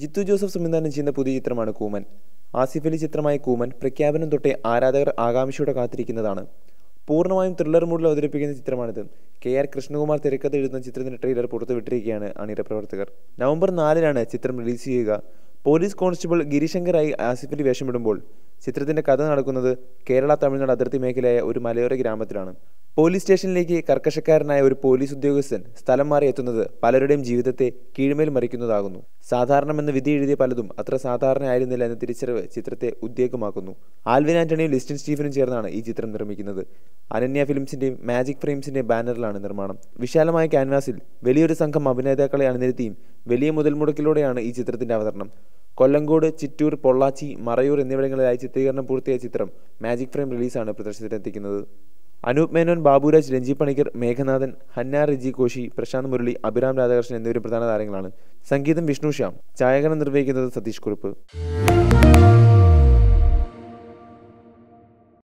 Jithu Joseph സംവിധാനം ചെയ്യുന്ന പുതിയ ചിത്രമാണ് കൂമൻ ആസിഫ് അലി ചിത്രമായ കൂമൻ പ്രഖ്യാപനം തൊട്ടേ ആരാധകർ ആകാംക്ഷയോടെ കാത്തിരിക്കുന്നതാണ് പൂർണ്ണമായും ത്രില്ലർ മൂഡിൽ അവതരിപ്പിക്കുന്ന ചിത്രമാണിത് കെ ആർ കൃഷ്ണകുമാർ തിരക്കഥ എഴുതുന്ന ചിത്രത്തിന്റെ ട്രെയിലർ പുറത്തുവിട്ടിരിക്കുകയാണ് അണിയറ പ്രവർത്തകർ നവംബർ നാലിനാണ് ചിത്രം റിലീസ് ചെയ്യുക പോലീസ് കോൺസ്റ്റബിൾ ഗിരിശങ്കറായി ആസിഫ് അലി വേഷമിടുമ്പോൾ ചിത്രത്തിന്റെ കഥ നടക്കുന്നത് കേരള തമിഴ്നാട് അതിർത്തി മേഖലയായ ഒരു മലയോര ഗ്രാമത്തിലാണ് പോലീസ് സ്റ്റേഷനിലേക്ക് കർക്കശക്കാരനായ ഒരു പോലീസ് ഉദ്യോഗസ്ഥൻ സ്ഥലം മാറി എത്തുന്നത് പലരുടെയും ജീവിതത്തെ കീഴ്മേൽ മറിക്കുന്നതാകുന്നു സാധാരണമെന്ന് വിധി എഴുതിയ പലതും അത്ര സാധാരണയായിരുന്നില്ല എന്ന തിരിച്ചറിവ് ചിത്രത്തെ ഉദ്യോഗമാക്കുന്നു ആൽവിൻ ആന്റണിയും ലിസ്റ്റിൻ സ്റ്റീഫനും ചേർന്നാണ് ഈ ചിത്രം നിർമ്മിക്കുന്നത് അനന്യ ഫിലിംസിന്റെയും മാജിക് ഫ്രെയിംസിന്റെയും ബാനറിലാണ് നിർമ്മാണം വിശാലമായ ക്യാൻവാസിൽ വലിയൊരു സംഘം അഭിനേതാക്കളെ അണിനിരത്തിയും വലിയ മുതൽ മുടക്കിലൂടെയാണ് ഈ ചിത്രത്തിന്റെ അവതരണം കൊല്ലങ്കോട് ചിറ്റൂർ പൊള്ളാച്ചി മറയൂർ എന്നിവിടങ്ങളിലായി ചിത്രീകരണം പൂർത്തിയായ ചിത്രം മാജിക് ഫ്രെയിം റിലീസാണ് പ്രദർശനത്തിനെത്തിക്കുന്നത് അനൂപ് മേനോൻ ബാബുരാജ് രഞ്ജി പണിക്കർ മേഘനാഥൻ ഹന്നാർ റിജി കോശി പ്രശാന്ത് മുരളി അഭിരാം രാധാകൃഷ്ണൻ എന്നിവരും പ്രധാന താരങ്ങളാണ് സംഗീതം വിഷ്ണു ശ്യാം ഛായാഗ്രഹണം നിർവഹിക്കുന്നത് സതീഷ് കുറുപ്പ്